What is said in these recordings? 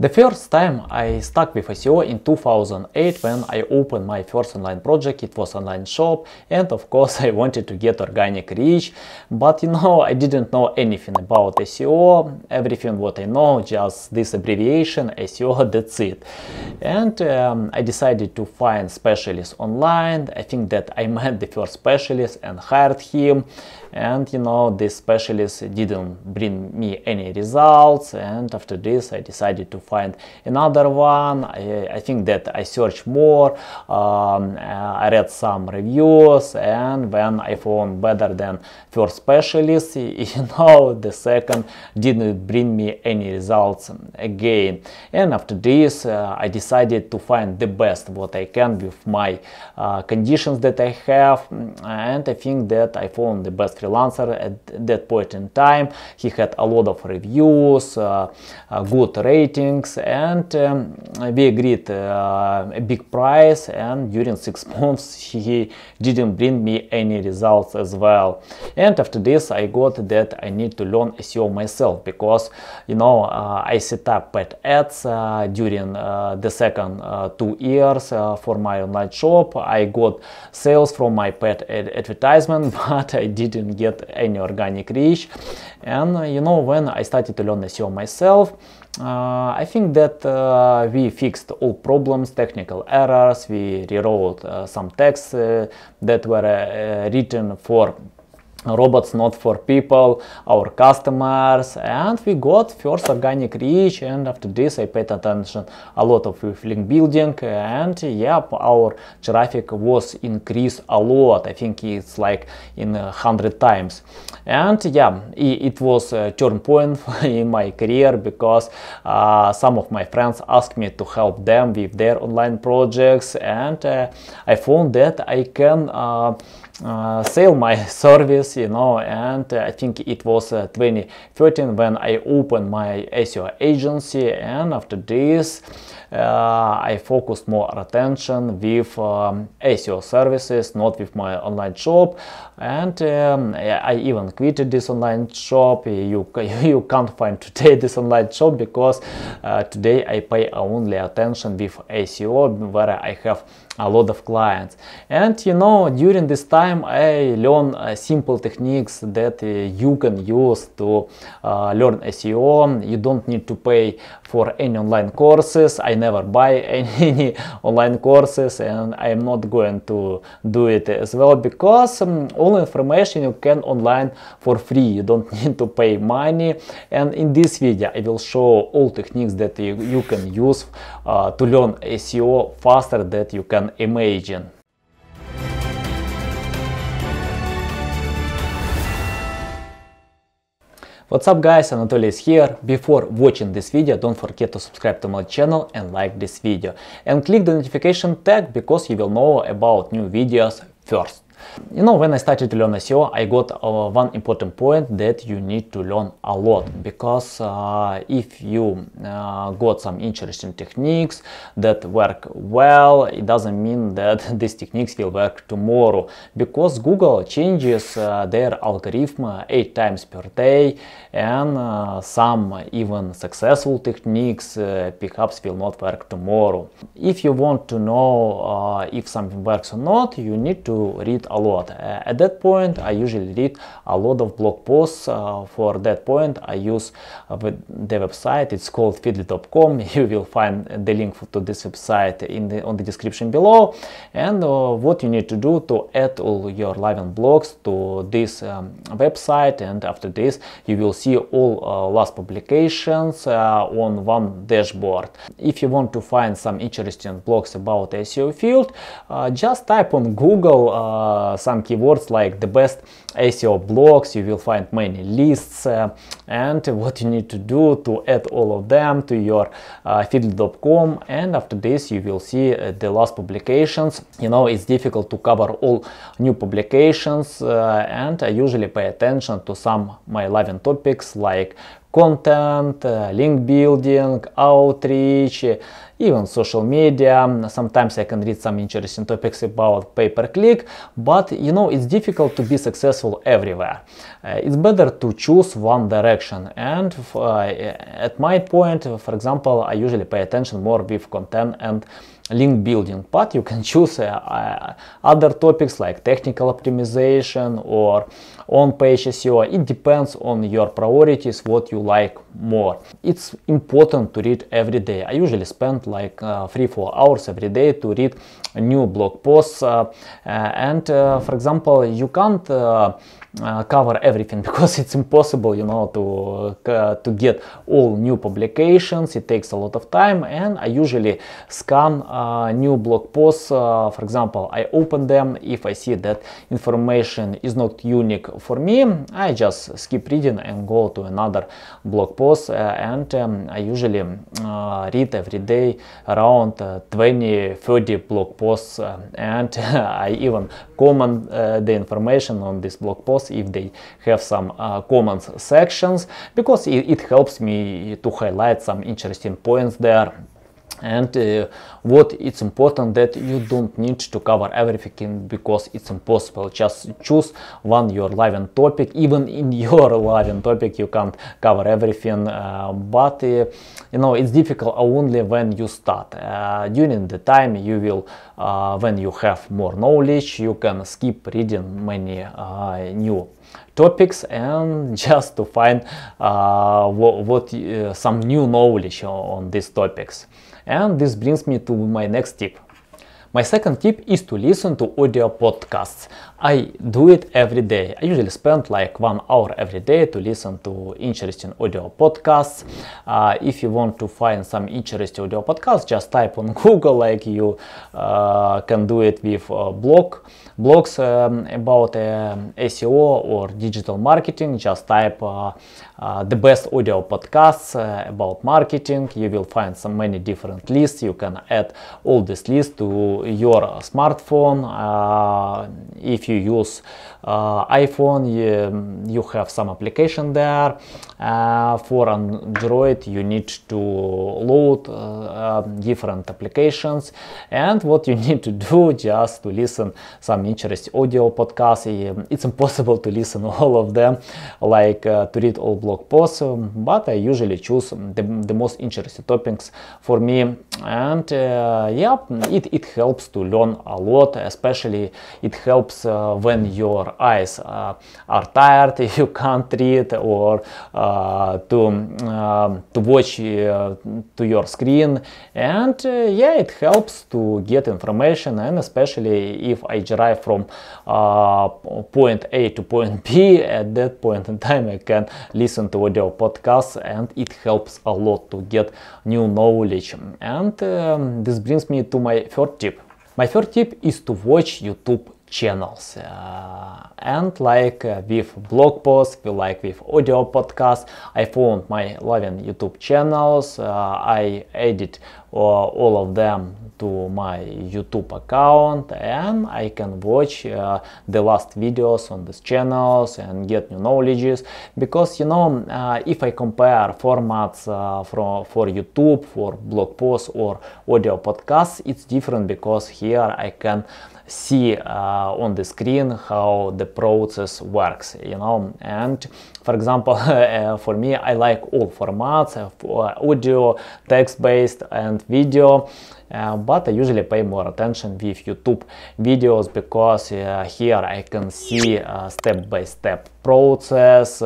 The first time I stuck with SEO in 2008 when I opened my first online project, it was online shop and of course I wanted to get organic reach, but you know I didn't know anything about SEO, everything what I know just this abbreviation SEO that's it. And um, I decided to find specialist online, I think that I met the first specialist and hired him and you know this specialist didn't bring me any results and after this I decided to find another one. I, I think that I searched more, um, uh, I read some reviews, and then I found better than first specialist. You know, the second didn't bring me any results again. And after this, uh, I decided to find the best what I can with my uh, conditions that I have. And I think that I found the best freelancer at that point in time. He had a lot of reviews, uh, good ratings things and um, we agreed uh, a big price and during six months he didn't bring me any results as well and after this i got that i need to learn seo myself because you know uh, i set up paid ads uh, during uh, the second uh, two years uh, for my online shop i got sales from my paid ad advertisement but i didn't get any organic reach and you know when i started to learn seo myself uh, I think that uh, we fixed all problems, technical errors, we rewrote uh, some texts uh, that were uh, written for robots not for people our customers and we got first organic reach and after this i paid attention a lot of link building and yeah our traffic was increased a lot i think it's like in a hundred times and yeah it, was a turn point in my career because uh, some of my friends asked me to help them with their online projects and uh, i found that i can uh, uh, sell my service, you know, and I think it was uh, 2013 when I opened my SEO agency and after this uh, I focused more attention with um, SEO services, not with my online shop and um, I even quit this online shop. You, you can't find today this online shop because uh, today I pay only attention with SEO where I have a lot of clients. And you know, during this time I learn uh, simple techniques that uh, you can use to uh, learn SEO. You don't need to pay for any online courses. I never buy any online courses and I'm not going to do it as well because um, all information you can online for free. You don't need to pay money. And in this video I will show all techniques that you, you can use uh, to learn SEO faster that you can imagine. What's up guys, Anatoly is here. Before watching this video, don't forget to subscribe to my channel and like this video. And click the notification tag because you will know about new videos first. You know, when I started to learn SEO, I got uh, one important point that you need to learn a lot because uh, if you uh, got some interesting techniques that work well, it doesn't mean that these techniques will work tomorrow because Google changes uh, their algorithm eight times per day and uh, some even successful techniques uh, perhaps will not work tomorrow. If you want to know if something works or not, you need to read a lot. At that point, I usually read a lot of blog posts. Uh, for that point, I use uh, the website. It's called fiddly.com. You will find the link to this website in the, on the description below. And uh, what you need to do to add all your Live blogs to this um, website. And after this, you will see all uh, last publications on one dashboard. If you want to find some interesting blogs about SEO field, uh, just type on Google uh, uh, some keywords like the best SEO blogs, you will find many lists uh, and what you need to do to add all of them to your uh, and after this you will see uh, the last publications. You know it's difficult to cover all new publications uh, and I usually pay attention to some my 11 topics like content, link building, outreach, even social media. Sometimes I can read some interesting topics about pay-per-click, but you know, it's difficult to be successful everywhere. Uh, it's better to choose one direction. And uh, at my point, for example, I usually pay attention more with content and link building but you can choose uh, uh other topics like technical optimization or on-page SEO. It depends on your priorities, what you like more. It's important to read every day. I usually spend like uh, three, four hours every day to read new blog posts. Uh, uh and uh, for example, you can't uh, cover everything because it's impossible you know to uh, to get all new publications it takes a lot of time and i usually scan uh, new blog posts uh, for example i open them if i see that information is not unique for me i just skip reading and go to another blog post uh, and um, i usually read every day around 20 30 blog posts um, and i even comment the information on this blog post course if they have some uh, comments sections because it, it helps me to highlight some interesting points there and uh, what it's important that you don't need to cover everything because it's impossible just choose one your live topic even in your live topic you can't cover everything uh, but uh, you know it's difficult only when you start uh, during the time you will uh, when you have more knowledge you can skip reading many uh, new topics and just to find uh, what, what uh, some new knowledge on these topics. And this brings me to my next tip. My second tip is to listen to audio podcasts. I do it every day. I usually spend like one hour every day to listen to interesting audio podcasts. Uh, if you want to find some interesting audio podcasts, just type on Google, like you uh, can do it with uh, blog blogs um, about um, SEO or digital marketing. Just type uh, uh, the best audio podcasts uh, about marketing. You will find so many different lists. You can add all these lists to your smartphone. Uh, if you use uh, iPhone, you, you, have some application there. Uh, for Android, you need to load um, different applications. And what you need to do just to listen some interesting audio podcasts. Um, it's impossible to listen all of them, like to read all blog posts, um, but I usually choose the, the most interesting topics for me. And yeah, it, it helps helps to learn a lot, especially it helps uh, when your eyes uh, are tired, you can't read or uh, to, um, to watch uh, to your screen. And uh, yeah, it helps to get information and especially if I drive from point A to point B, at that point in time I can listen to audio podcasts and it helps a lot to get new knowledge. And um, this brings me to my third tip. My third tip is to watch YouTube channels uh, and like uh, with blog posts like with audio podcasts i found my loving youtube channels uh, i added uh, all of them to my youtube account and i can watch uh, the last videos on these channels and get new knowledges because you know uh, if i compare formats from for youtube for blog posts or audio podcasts it's different because here i can see uh, on the screen how the process works, you know. And for example, uh, for me, I like all formats, uh, audio, text-based and video. Uh, but I usually pay more attention with YouTube videos because uh, here I can see step by step process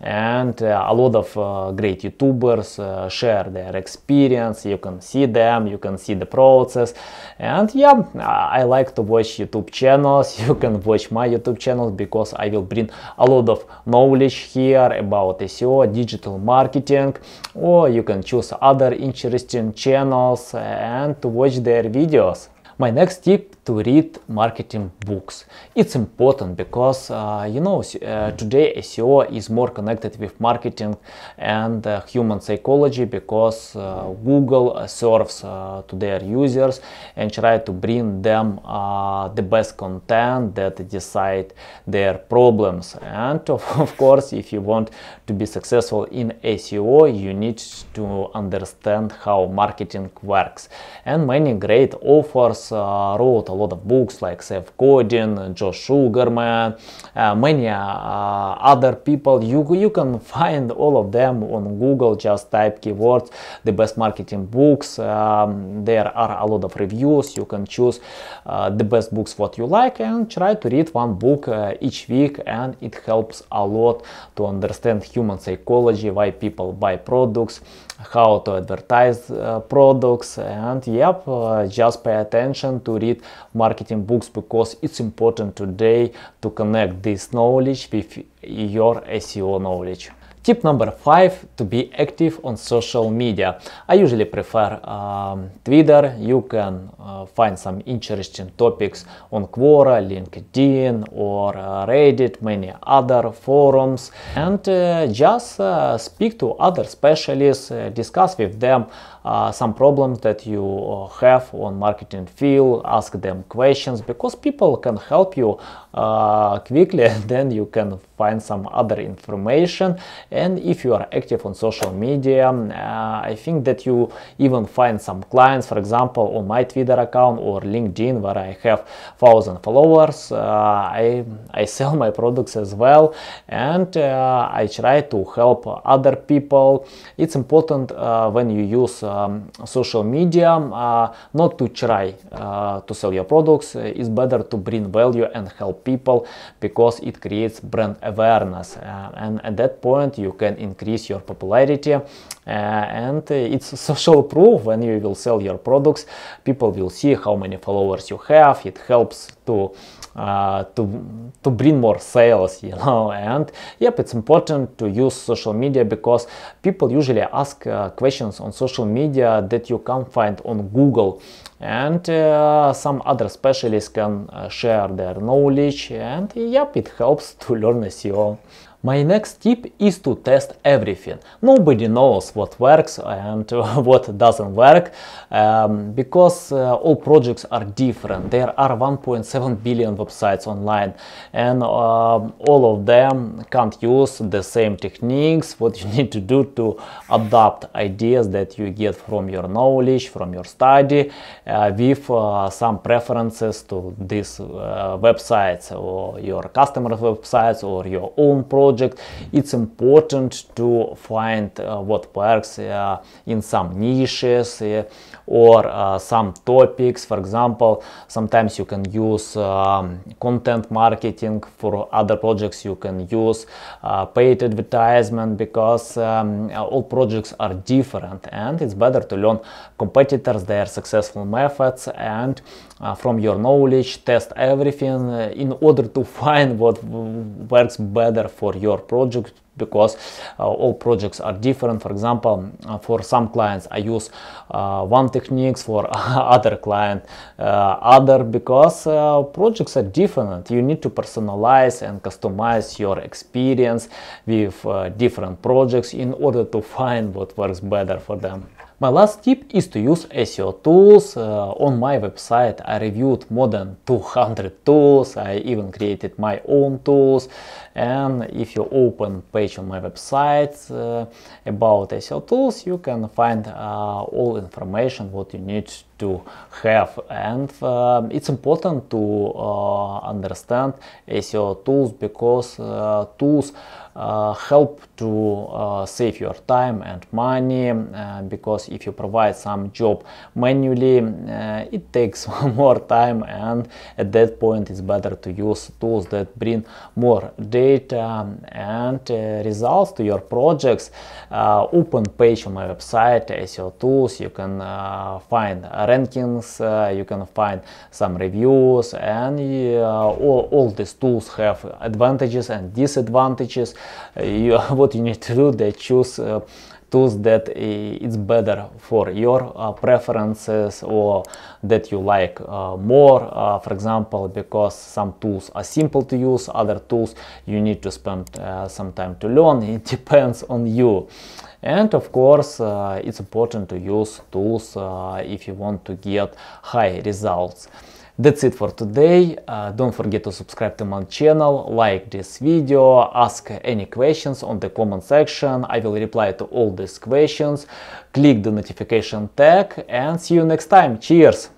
and uh, a lot of uh, great youtubers uh, share their experience you can see them you can see the process and yeah uh, i like to watch youtube channels you can watch my youtube channels because i will bring a lot of knowledge here about seo digital marketing or you can choose other interesting channels and watch their videos my next tip to read marketing books. It's important because uh, you know uh, today SEO is more connected with marketing and uh, human psychology because uh, Google serves uh, to their users and try to bring them uh, the best content that decide their problems. And of, of course, if you want to be successful in SEO, you need to understand how marketing works. And many great authors uh, wrote a lot of books like Seth Godin, Josh Sugarman, uh, many uh, other people. You, you can find all of them on Google, just type keywords, the best marketing books. Um, there are a lot of reviews. You can choose uh, the best books what you like and try to read one book uh, each week and it helps a lot to understand human psychology, why people buy products, how to advertise uh, products and yep uh, just pay attention to read marketing books because it's important today to connect this knowledge with your SEO knowledge. Tip number five, to be active on social media. I usually prefer um, Twitter. You can uh, find some interesting topics on Quora, LinkedIn or uh, Reddit, many other forums and uh, just uh, speak to other specialists, uh, discuss with them uh, some problems that you uh, have on marketing field ask them questions because people can help you uh, quickly then you can find some other information and if you are active on social media uh, i think that you even find some clients for example on my twitter account or linkedin where i have 1000 followers uh, i i sell my products as well and i try to help other people it's important when you use uh, um, social media, uh, not to try uh, to sell your products. Э, it's better to bring value and help people because it creates brand awareness. Uh, and at that point, you can increase your popularity. Э, and it's social proof when you will sell your products. People will see how many followers you have. It helps to uh, to to bring more sales you know and yep it's important to use social media because people usually ask uh, questions on social media media that you can find on Google and uh, some other specialists can uh, share their knowledge and yep it helps to learn SEO. My next tip is to test everything. Nobody knows what works and what doesn't work um, because uh, all projects are different. There are 1.7 billion websites online and uh, all of them can't use the same techniques. What you need to do to adapt ideas that you get from your knowledge, from your study uh, with uh, some preferences to these uh, websites or your customers' websites or your own projects project, it's important to find uh, what works uh, in some niches uh, or some topics. For example, sometimes you can use um, content marketing for other projects. You can use paid advertisement because um, all projects are different and it's better to learn competitors, their successful methods and uh, from your knowledge, test everything uh, in order to find what works better for your project because uh, all projects are different. For example, uh, for some clients I use one techniques, for other client other because projects are different. You need to personalize and customize your experience with different projects in order to find what works better for them. My last tip is to use SEO tools. Uh, on my website I reviewed more than 200 tools, I even created my own tools and if you open page on my website uh, about SEO tools you can find uh, all information what you need to have and uh, it's important to uh, understand SEO tools because uh, tools uh, help to uh, save your time and money uh, because if you provide some job manually it takes more time and at that point it's better to use tools that bring more data and results to your projects open page on my website SEO tools you can find rankings you can find some reviews and all, all these tools have advantages and disadvantages you, what you need to do they choose uh, tools that it's better for your uh, preferences or that you like uh, more uh, for example because some tools are simple to use other tools you need to spend uh, some time to learn it depends on you and of course uh, it's important to use tools if you want to get high results that's it for today. Uh, don't forget to subscribe to my channel, like this video, ask any questions on the comment section. I will reply to all these questions. Click the notification tag and see you next time. Cheers!